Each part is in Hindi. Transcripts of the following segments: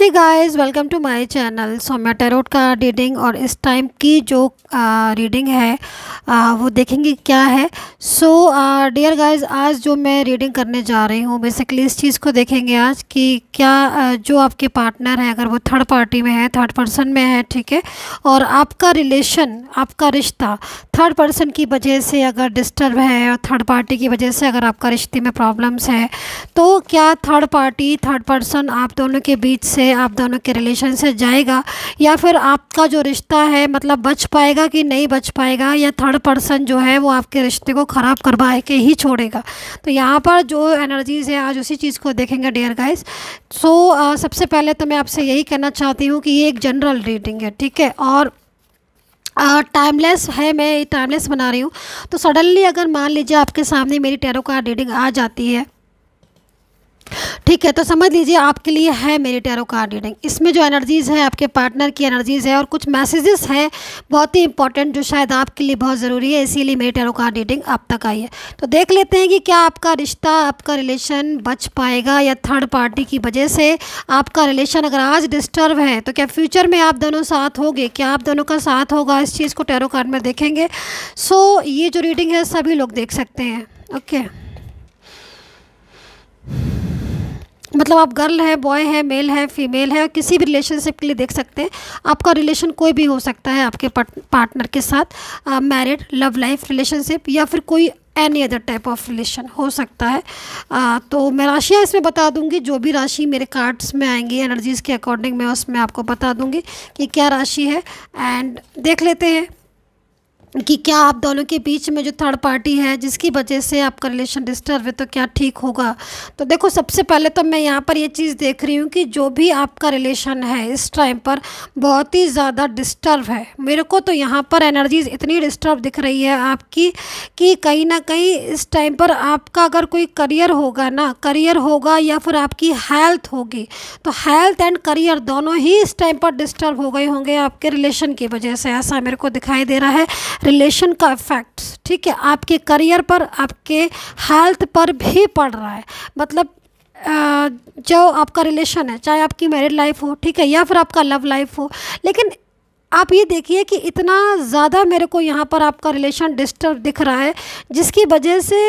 Hey guys welcome to my channel Saumya tarot का रीडिंग और इस टाइम की जो रीडिंग है आ, वो देखेंगे क्या है सो डियर गाइस आज जो मैं रीडिंग करने जा रही हूँ बेसिकली इस चीज़ को देखेंगे आज कि क्या आ, जो आपके पार्टनर हैं अगर वो थर्ड पार्टी में है थर्ड पर्सन में है ठीक है और आपका रिलेशन आपका रिश्ता थर्ड पर्सन की वजह से अगर डिस्टर्ब है और थर्ड पार्टी की वजह से अगर आपका रिश्ते में प्रॉब्लम्स है तो क्या थर्ड पार्टी थर्ड पर्सन आप दोनों के बीच से है आप दोनों के रिलेशन से जाएगा या फिर आपका जो रिश्ता है मतलब बच पाएगा कि नहीं बच पाएगा या थर्ड पर्सन जो है वो आपके रिश्ते को ख़राब करवा के ही छोड़ेगा तो यहाँ पर जो एनर्जीज़ है आज उसी चीज़ को देखेंगे डियर गाइस सो सबसे पहले तो मैं आपसे यही कहना चाहती हूँ कि ये एक जनरल रीडिंग है ठीक है और टाइमलेस uh, है मैं टाइमलेस बना रही हूँ तो सडनली अगर मान लीजिए आपके सामने मेरी टेरो कार्ड रीडिंग आ जाती है ठीक है तो समझ लीजिए आपके लिए है मेरी टैरो कार्ड रीडिंग इसमें जो एनर्जीज़ हैं आपके पार्टनर की एनर्जीज़ है और कुछ मैसेजेस हैं बहुत ही इंपॉर्टेंट जो शायद आपके लिए बहुत ज़रूरी है इसीलिए मेरी टैरो कार्ड रीडिंग आप तक आई है तो देख लेते हैं कि क्या आपका रिश्ता आपका रिलेशन बच पाएगा या थर्ड पार्टी की वजह से आपका रिलेशन अगर आज डिस्टर्ब है तो क्या फ्यूचर में आप दोनों साथ होगे क्या आप दोनों का साथ होगा इस चीज़ को टैरो कार्ड में देखेंगे सो ये जो रीडिंग है सभी लोग देख सकते हैं ओके okay. मतलब आप गर्ल है बॉय है मेल है फीमेल है किसी भी रिलेशनशिप के लिए देख सकते हैं आपका रिलेशन कोई भी हो सकता है आपके पार्टनर के साथ मैरिड लव लाइफ रिलेशनशिप या फिर कोई any other type of relation हो सकता है आ, तो मैं राशियाँ इसमें बता दूंगी जो भी राशि मेरे कार्ड्स में आएंगी एनर्जीज़ के अकॉर्डिंग मैं उसमें आपको बता दूंगी कि क्या राशि है एंड देख लेते हैं कि क्या आप दोनों के बीच में जो थर्ड पार्टी है जिसकी वजह से आपका रिलेशन डिस्टर्ब है तो क्या ठीक होगा तो देखो सबसे पहले तो मैं यहाँ पर ये चीज़ देख रही हूँ कि जो भी आपका रिलेशन है इस टाइम पर बहुत ही ज़्यादा डिस्टर्ब है मेरे को तो यहाँ पर एनर्जीज इतनी डिस्टर्ब दिख रही है आपकी कि कहीं ना कहीं इस टाइम पर आपका अगर कोई करियर होगा ना करियर होगा या फिर आपकी हेल्थ होगी तो हेल्थ एंड करियर दोनों ही इस टाइम पर डिस्टर्ब हो गए होंगे आपके रिलेशन की वजह से ऐसा मेरे को दिखाई दे रहा है रिलेशन का इफ़ेक्ट्स ठीक है आपके करियर पर आपके हेल्थ पर भी पड़ रहा है मतलब जो आपका रिलेशन है चाहे आपकी मैरिड लाइफ हो ठीक है या फिर आपका लव लाइफ हो लेकिन आप ये देखिए कि इतना ज़्यादा मेरे को यहाँ पर आपका रिलेशन डिस्टर्ब दिख रहा है जिसकी वजह से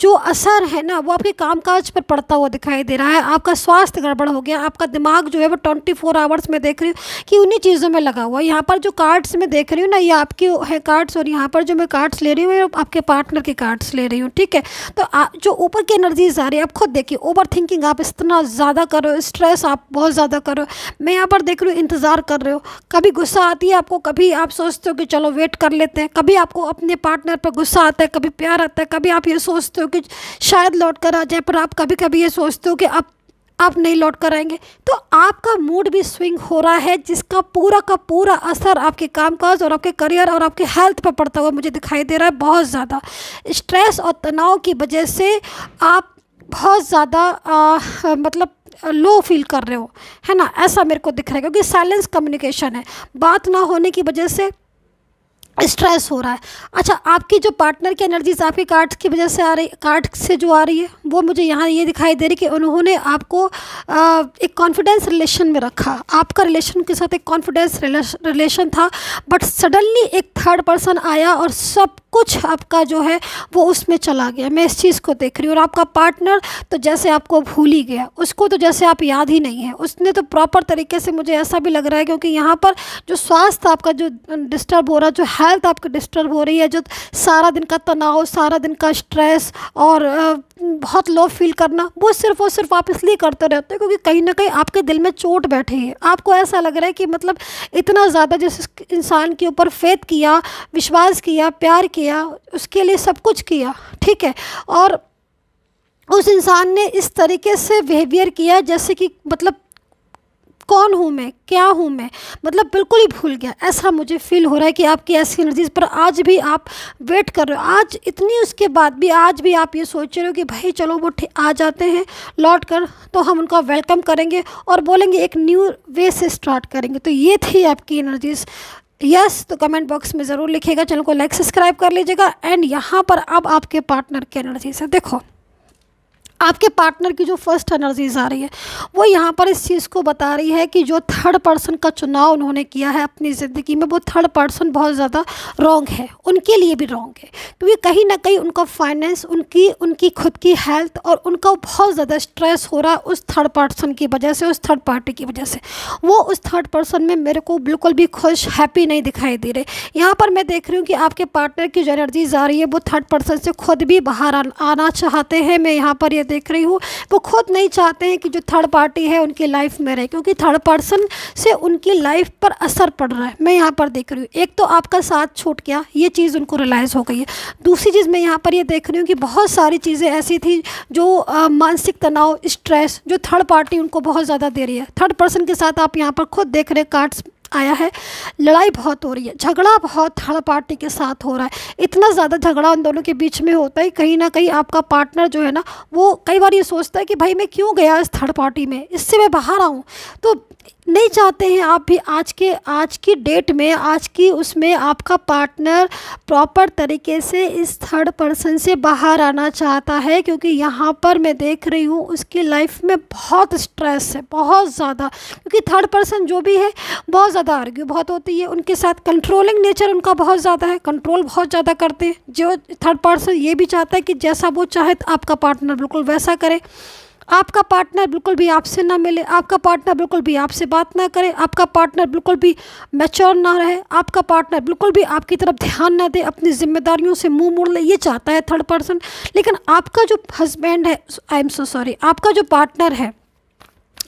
जो असर है ना वो आपके कामकाज पर पड़ता हुआ दिखाई दे रहा है आपका स्वास्थ्य गड़बड़ हो गया आपका दिमाग जो है वो ट्वेंटी फोर आवर्स में देख रही हूँ कि उन्हीं चीज़ों में लगा हुआ है यहाँ पर जो कार्ड्स में देख रही हूँ ना ये आपके है कार्ड्स और यहाँ पर जो मैं कार्ड्स ले रही हूँ आपके पार्टनर के कार्ड्स ले रही हूँ ठीक है तो आप जो ऊपर की एनर्जीज आ रही है आप खुद देखिए ओवर थिंकिंग आप इतना ज़्यादा करो स्ट्रेस आप बहुत ज़्यादा करो मैं यहाँ पर देख रही हूँ इंतज़ार कर रहे हो कभी गुस्सा आती है आपको कभी आप सोचते हो कि चलो वेट कर लेते हैं कभी आपको अपने पार्टनर पर गुस्सा आता है कभी प्यार आता है कभी आप ये सोचते सोचते हो कि शायद लौट कर आ जाए पर आप कभी कभी ये सोचते हो कि अब आप नहीं लौट कर आएंगे तो आपका मूड भी स्विंग हो रहा है जिसका पूरा का पूरा असर आपके कामकाज और आपके करियर और आपके हेल्थ पर पड़ता हुआ मुझे दिखाई दे रहा है बहुत ज़्यादा स्ट्रेस और तनाव की वजह से आप बहुत ज़्यादा मतलब लो फील कर रहे हो है ना ऐसा मेरे को दिख रहा है क्योंकि साइलेंस कम्युनिकेशन है बात ना होने की वजह से स्ट्रेस हो रहा है अच्छा आपकी जो पार्टनर की एनर्जीज आपके कार्ड की वजह से आ रही कार्ड से जो आ रही है वो मुझे यहाँ ये दिखाई दे रही कि उन्होंने आपको आ, एक कॉन्फिडेंस रिलेशन में रखा आपका रिलेशन के साथ एक कॉन्फिडेंस रिलेशन था बट सडनली एक थर्ड पर्सन आया और सब कुछ आपका जो है वो उसमें चला गया मैं इस चीज़ को देख रही हूँ और आपका पार्टनर तो जैसे आपको भूल ही गया उसको तो जैसे आप याद ही नहीं है उसने तो प्रॉपर तरीके से मुझे ऐसा भी लग रहा है क्योंकि यहाँ पर जो स्वास्थ्य आपका जो डिस्टर्ब हो रहा जो है हेल्थ आपकी डिस्टर्ब हो रही है जो सारा दिन का तनाव सारा दिन का स्ट्रेस और बहुत लो फील करना वो सिर्फ और सिर्फ आप इसलिए करते रहते हो क्योंकि कहीं ना कहीं आपके दिल में चोट बैठी है आपको ऐसा लग रहा है कि मतलब इतना ज़्यादा जिस इंसान के ऊपर फेथ किया विश्वास किया प्यार किया उसके लिए सब कुछ किया ठीक है और उस इंसान ने इस तरीके से बिहेवियर किया जैसे कि मतलब कौन हूँ मैं क्या हूँ मैं मतलब बिल्कुल ही भूल गया ऐसा मुझे फील हो रहा है कि आपकी ऐसी एनर्जीज पर आज भी आप वेट कर रहे हो आज इतनी उसके बाद भी आज भी आप ये सोच रहे हो कि भाई चलो वो आ जाते हैं लौट कर तो हम उनका वेलकम करेंगे और बोलेंगे एक न्यू वे से स्टार्ट करेंगे तो ये थी आपकी एनर्जीज यस yes, तो कमेंट बॉक्स में ज़रूर लिखिएगा चैनल को लाइक सब्सक्राइब कर लीजिएगा एंड यहाँ पर अब आपके पार्टनर की एनर्जी से देखो आपके पार्टनर की जो फर्स्ट एनर्जीज आ रही है वो यहाँ पर इस चीज़ को बता रही है कि जो थर्ड पर्सन का चुनाव उन्होंने किया है अपनी ज़िंदगी में वो थर्ड पर्सन बहुत ज़्यादा रॉन्ग है उनके लिए भी रॉन्ग है क्योंकि कहीं ना कहीं उनका फाइनेंस उनकी उनकी खुद की हेल्थ और उनका बहुत ज़्यादा स्ट्रेस हो रहा है उस थर्ड पर्सन की वजह से उस थर्ड पार्टी की वजह से वो उस थर्ड पर्सन में मेरे को बिल्कुल भी खुश हैप्पी नहीं दिखाई दे रहे यहाँ पर मैं देख रही हूँ कि आपके पार्टनर की जो एनर्जीज आ रही है वो थर्ड पर्सन से खुद भी बाहर आना चाहते हैं मैं यहाँ पर ये देख रही हूँ वो खुद नहीं चाहते हैं कि जो थर्ड पार्टी है उनकी लाइफ में रहे क्योंकि थर्ड पर्सन से उनकी लाइफ पर असर पड़ रहा है मैं यहाँ पर देख रही हूँ एक तो आपका साथ छूट गया ये चीज़ उनको रिलाइज़ हो गई है दूसरी चीज़ मैं यहाँ पर ये यह देख रही हूँ कि बहुत सारी चीज़ें ऐसी थी जो मानसिक तनाव स्ट्रेस जो थर्ड पार्टी उनको बहुत ज़्यादा दे रही है थर्ड पर्सन के साथ आप यहाँ पर खुद देख रहे कार्ड्स आया है लड़ाई बहुत हो रही है झगड़ा बहुत थर्ड पार्टी के साथ हो रहा है इतना ज़्यादा झगड़ा उन दोनों के बीच में होता है कहीं ना कहीं आपका पार्टनर जो है ना वो कई बार ये सोचता है कि भाई मैं क्यों गया इस थर्ड पार्टी में इससे मैं बाहर आऊँ तो नहीं चाहते हैं आप भी आज के आज की डेट में आज की उसमें आपका पार्टनर प्रॉपर तरीके से इस थर्ड पर्सन से बाहर आना चाहता है क्योंकि यहाँ पर मैं देख रही हूँ उसकी लाइफ में बहुत स्ट्रेस है बहुत ज़्यादा क्योंकि थर्ड पर्सन जो भी है बहुत ज़्यादा आर्ग्यू बहुत होती है उनके साथ कंट्रोलिंग नेचर उनका बहुत ज़्यादा है कंट्रोल बहुत ज़्यादा करते हैं जो थर्ड पर्सन ये भी चाहता है कि जैसा वो चाहे तो आपका पार्टनर बिल्कुल वैसा करे आपका पार्टनर बिल्कुल भी आपसे ना मिले आपका पार्टनर बिल्कुल भी आपसे बात ना करे आपका पार्टनर बिल्कुल भी मैच्योर ना रहे आपका पार्टनर बिल्कुल भी आपकी तरफ ध्यान ना दे अपनी जिम्मेदारियों से मुंह मोड़ ले ये चाहता है थर्ड पर्सन लेकिन आपका जो हस्बैंड है आई एम सो सॉरी आपका जो पार्टनर है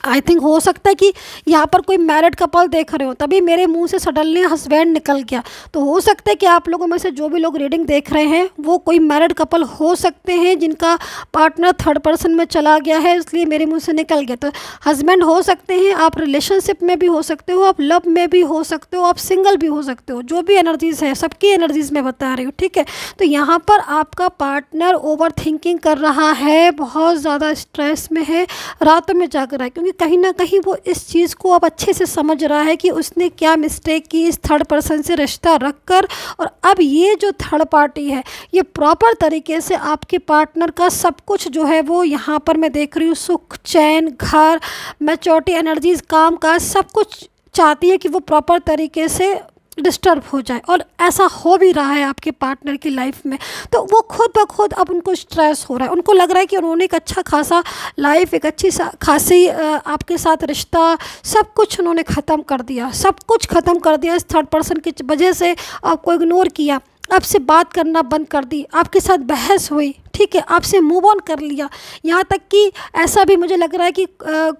आई थिंक हो सकता है कि यहाँ पर कोई मैरिड कपल देख रहे हो तभी मेरे मुंह से सडनली हस्बैंड निकल गया तो हो सकता है कि आप लोगों में से जो भी लोग रीडिंग देख रहे हैं वो कोई मैरिड कपल हो सकते हैं जिनका पार्टनर थर्ड पर्सन में चला गया है इसलिए मेरे मुंह से निकल गया तो हस्बैंड हो सकते हैं आप रिलेशनशिप में भी हो सकते हो आप लव में भी हो सकते हो आप सिंगल भी हो सकते हो जो भी एनर्जीज़ है सबकी एनर्जीज़ मैं बता रही हूँ ठीक है तो यहाँ पर आपका पार्टनर ओवर थिंकिंग कर रहा है बहुत ज़्यादा स्ट्रेस में है रातों में जाग रहा है क्योंकि भी कहीं ना कहीं वो इस चीज़ को अब अच्छे से समझ रहा है कि उसने क्या मिस्टेक की इस थर्ड पर्सन से रिश्ता रख कर और अब ये जो थर्ड पार्टी है ये प्रॉपर तरीके से आपके पार्टनर का सब कुछ जो है वो यहाँ पर मैं देख रही हूँ सुख चैन घर मैचोरिटी एनर्जीज काम काज सब कुछ चाहती है कि वो प्रॉपर तरीके से डिस्टर्ब हो जाए और ऐसा हो भी रहा है आपके पार्टनर की लाइफ में तो वो खुद ब खुद अब उनको स्ट्रेस हो रहा है उनको लग रहा है कि उन्होंने एक अच्छा खासा लाइफ एक अच्छी खासी आपके साथ रिश्ता सब कुछ उन्होंने ख़त्म कर दिया सब कुछ ख़त्म कर दिया इस थर्ड पर्सन की वजह से आपको इग्नोर किया आपसे बात करना बंद कर दी आपके साथ बहस हुई ठीक है आपसे मूव ऑन कर लिया यहाँ तक कि ऐसा भी मुझे लग रहा है कि आ,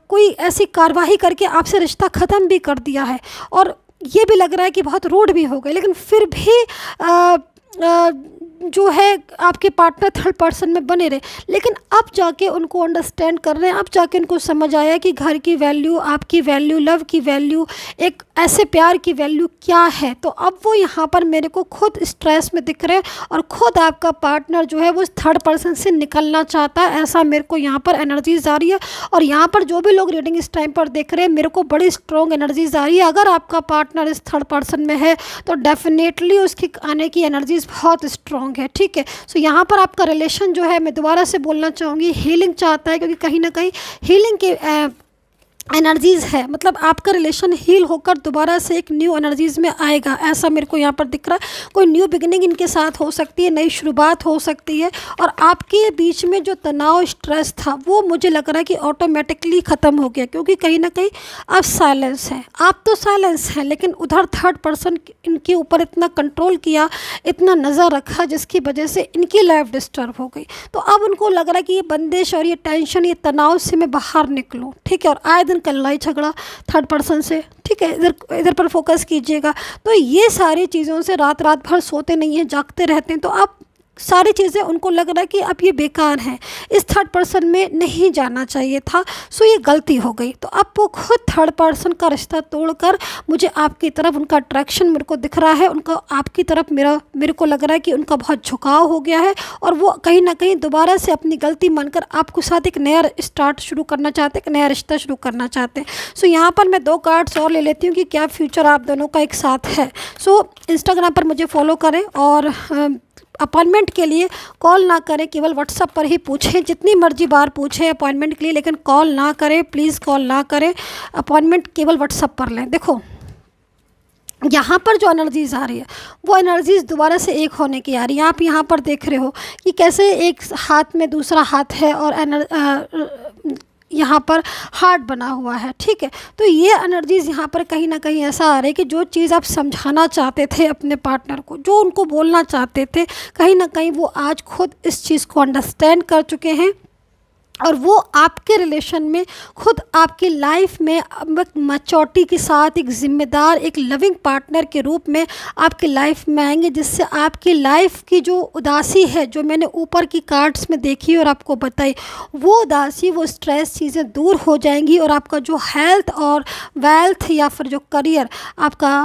कोई ऐसी कार्रवाई करके आपसे रिश्ता ख़त्म भी कर दिया है और ये भी लग रहा है कि बहुत रूड भी हो गए लेकिन फिर भी आ, आ, जो है आपके पार्टनर थर्ड पर्सन में बने रहे लेकिन अब जाके उनको अंडरस्टैंड कर रहे हैं अब जाके उनको समझ आया कि घर की वैल्यू आपकी वैल्यू लव की वैल्यू एक ऐसे प्यार की वैल्यू क्या है तो अब वो यहाँ पर मेरे को खुद स्ट्रेस में दिख रहे हैं और ख़ुद आपका पार्टनर जो है वो थर्ड पर्सन से निकलना चाहता है ऐसा मेरे को यहाँ पर एनर्जीज आ रही है और यहाँ पर जो भी लोग रीडिंग इस टाइम पर देख रहे हैं मेरे को बड़ी स्ट्रॉन्ग एनर्जीज आ रही है अगर आपका पार्टनर इस थर्ड पर्सन में है तो डेफिनेटली उसकी आने की एनर्जीज बहुत स्ट्रॉन्ग है ठीक है सो यहाँ पर आपका रिलेशन जो है मैं दोबारा से बोलना चाहूँगी हीलिंग चाहता है क्योंकि कहीं ना कहीं हीलिंग के एनर्जीज़ है मतलब आपका रिलेशन हील होकर दोबारा से एक न्यू एनर्जीज़ में आएगा ऐसा मेरे को यहाँ पर दिख रहा है कोई न्यू बिगनिंग इनके साथ हो सकती है नई शुरुआत हो सकती है और आपके बीच में जो तनाव स्ट्रेस था वो मुझे लग रहा है कि ऑटोमेटिकली ख़त्म हो गया क्योंकि कहीं ना कहीं अब साइलेंस है आप तो साइलेंस हैं लेकिन उधर थर्ड पर्सन इनके ऊपर इतना कंट्रोल किया इतना नज़र रखा जिसकी वजह से इनकी लाइफ डिस्टर्ब हो गई तो अब उनको लग रहा है कि ये बंदिश और ये टेंशन ये तनाव से मैं बाहर निकलूँ ठीक है और आए दिन कल लड़ाई झगड़ा थर्ड पर्सन से ठीक है इधर इधर पर फोकस कीजिएगा तो ये सारी चीज़ों से रात रात भर सोते नहीं हैं जागते रहते हैं तो आप सारी चीज़ें उनको लग रहा है कि अब ये बेकार हैं इस थर्ड पर्सन में नहीं जाना चाहिए था सो ये गलती हो गई तो अब वो खुद थर्ड पर्सन का रिश्ता तोड़कर मुझे आपकी तरफ उनका अट्रैक्शन मेरे को दिख रहा है उनका आपकी तरफ मेरा मेरे को लग रहा है कि उनका बहुत झुकाव हो गया है और वो कहीं ना कहीं दोबारा से अपनी गलती मानकर आपके साथ एक नया स्टार्ट शुरू करना चाहते एक नया रिश्ता शुरू करना चाहते हैं सो यहाँ पर मैं दो कार्ड्स और ले लेती हूँ कि क्या फ्यूचर आप दोनों का एक साथ है सो इंस्टाग्राम पर मुझे फॉलो करें और अपॉइंटमेंट के लिए कॉल ना करें केवल व्हाट्सअप पर ही पूछें जितनी मर्जी बार पूछें अपॉइंटमेंट के लिए लेकिन कॉल ना करें प्लीज़ कॉल ना करें अपॉइंटमेंट केवल व्हाट्सअप पर लें देखो यहाँ पर जो एनर्जीज़ आ रही है वो एनर्जीज़ दोबारा से एक होने की आ रही है आप यहाँ पर देख रहे हो कि कैसे एक हाथ में दूसरा हाथ है और यहाँ पर हार्ट बना हुआ है ठीक है तो ये एनर्जीज़ यहाँ पर कहीं ना कहीं ऐसा आ रहा है कि जो चीज़ आप समझाना चाहते थे अपने पार्टनर को जो उनको बोलना चाहते थे कहीं ना कहीं वो आज खुद इस चीज़ को अंडरस्टैंड कर चुके हैं और वो आपके रिलेशन में खुद आपकी लाइफ में मचोटी के साथ एक ज़िम्मेदार एक लविंग पार्टनर के रूप में आपकी लाइफ में आएंगे जिससे आपकी लाइफ की जो उदासी है जो मैंने ऊपर की कार्ड्स में देखी और आपको बताई वो उदासी वो स्ट्रेस चीज़ें दूर हो जाएंगी और आपका जो हेल्थ और वेल्थ या फिर जो करियर आपका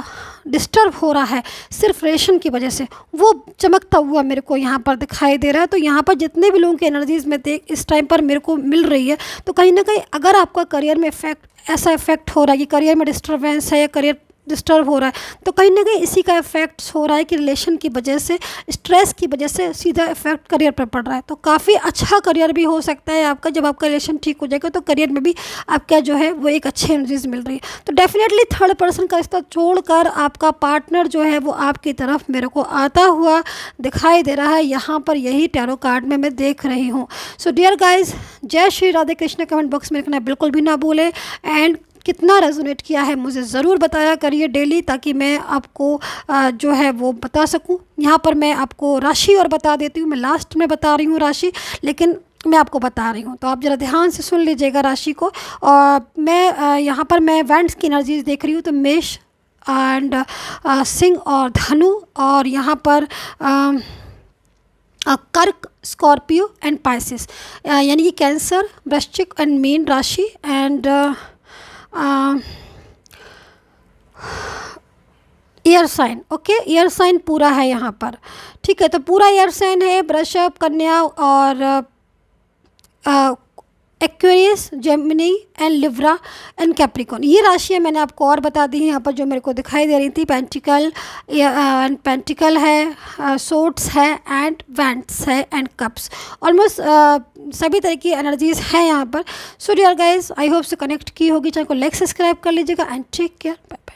डिस्टर्ब हो रहा है सिर्फ रेशन की वजह से वो चमकता हुआ मेरे को यहाँ पर दिखाई दे रहा है तो यहाँ पर जितने भी लोगों की एनर्जीज़ में देख इस टाइम पर मेरे को मिल रही है तो कहीं ना कहीं अगर आपका करियर में इफेक्ट ऐसा इफेक्ट हो रहा है कि करियर में डिस्टर्बेंस है या करियर डिस्टर्ब हो रहा है तो कहीं ना कहीं इसी का इफेक्ट हो रहा है कि रिलेशन की वजह से स्ट्रेस की वजह से सीधा इफेक्ट करियर पर पड़ रहा है तो काफ़ी अच्छा करियर भी हो सकता है आपका जब आपका रिलेशन ठीक हो जाएगा तो करियर में भी आपका जो है वो एक अच्छी एनर्जीज मिल रही है तो डेफिनेटली थर्ड पर्सन का रिश्ता छोड़कर आपका पार्टनर जो है वो आपकी तरफ मेरे को आता हुआ दिखाई दे रहा है यहाँ पर यही टैरो कार्ड में मैं देख रही हूँ सो डियर गाइज जय श्री राधे कृष्ण कमेंट बॉक्स में लिखना बिल्कुल भी ना भूलें एंड कितना रेजोनेट किया है मुझे ज़रूर बताया करिए डेली ताकि मैं आपको जो है वो बता सकूँ यहाँ पर मैं आपको राशि और बता देती हूँ मैं लास्ट में बता रही हूँ राशि लेकिन मैं आपको बता रही हूँ तो आप ज़रा ध्यान से सुन लीजिएगा राशि को और मैं यहाँ पर मैं वेंट्स की एनर्जीज देख रही हूँ तो मेष एंड सिंह और धनु और यहाँ पर आ, कर्क स्कॉर्पियो एंड पाइसिस यानी कि कैंसर वृश्चिक एंड मीन राशि and year sign okay year sign पूरा है यहाँ पर ठीक है तो पूरा ईयर साइन है ब्रश अप कन्या और Aquarius Gemini and Libra and Capricorn ये राशियाँ मैंने आपको और बता दी हैं यहाँ पर जो मेरे को दिखाई दे रही थी पेंटिकल एंड पेंटिकल है सोट्स है एंड वेंट्स है एंड कप्स ऑलमोस्ट सभी तरह की एनर्जीज हैं यहाँ पर so dear guys I hope से कनेक्ट की होगी चाहे को लाइक सब्सक्राइब कर लीजिएगा and take care bye bye